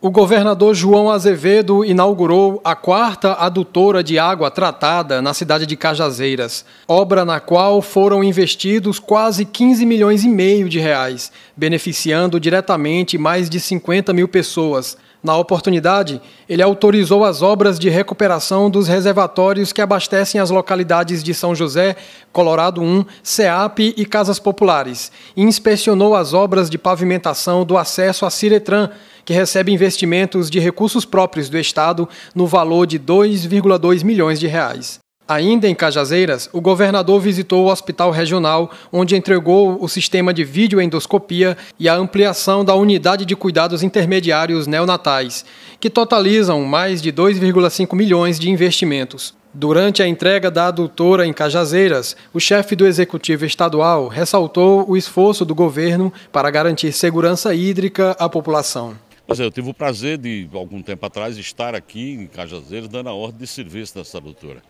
O governador João Azevedo inaugurou a quarta adutora de água tratada na cidade de Cajazeiras, obra na qual foram investidos quase 15 milhões e meio de reais, beneficiando diretamente mais de 50 mil pessoas. Na oportunidade, ele autorizou as obras de recuperação dos reservatórios que abastecem as localidades de São José, Colorado 1, SEAP e Casas Populares, e inspecionou as obras de pavimentação do acesso a Ciretran que recebe investimentos de recursos próprios do Estado no valor de 2,2 milhões de reais. Ainda em Cajazeiras, o governador visitou o hospital regional, onde entregou o sistema de videoendoscopia e a ampliação da unidade de cuidados intermediários neonatais, que totalizam mais de 2,5 milhões de investimentos. Durante a entrega da adutora em Cajazeiras, o chefe do executivo estadual ressaltou o esforço do governo para garantir segurança hídrica à população. Pois é, eu tive o prazer de, algum tempo atrás, estar aqui em Cajazeiras dando a ordem de serviço dessa doutora.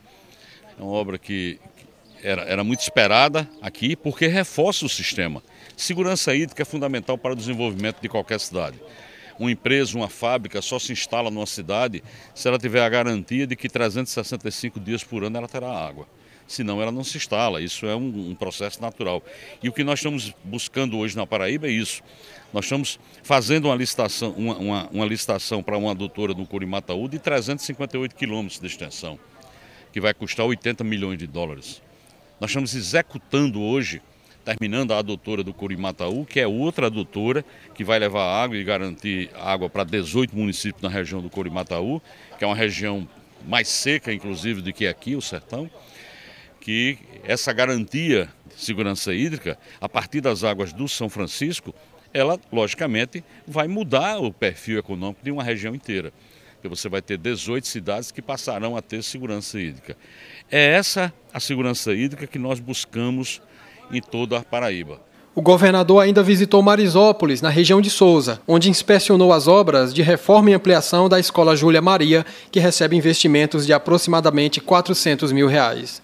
É uma obra que era, era muito esperada aqui porque reforça o sistema. Segurança hídrica é fundamental para o desenvolvimento de qualquer cidade. Uma empresa, uma fábrica só se instala numa cidade se ela tiver a garantia de que 365 dias por ano ela terá água senão ela não se instala. Isso é um, um processo natural. E o que nós estamos buscando hoje na Paraíba é isso. Nós estamos fazendo uma licitação, uma, uma, uma licitação para uma adutora do Curimataú de 358 quilômetros de extensão, que vai custar 80 milhões de dólares. Nós estamos executando hoje, terminando a adutora do Curimataú, que é outra adutora que vai levar água e garantir água para 18 municípios na região do Curimataú, que é uma região mais seca, inclusive, do que aqui, o sertão que essa garantia de segurança hídrica, a partir das águas do São Francisco, ela, logicamente, vai mudar o perfil econômico de uma região inteira. Porque você vai ter 18 cidades que passarão a ter segurança hídrica. É essa a segurança hídrica que nós buscamos em toda a Paraíba. O governador ainda visitou Marisópolis, na região de Souza, onde inspecionou as obras de reforma e ampliação da Escola Júlia Maria, que recebe investimentos de aproximadamente 400 mil reais.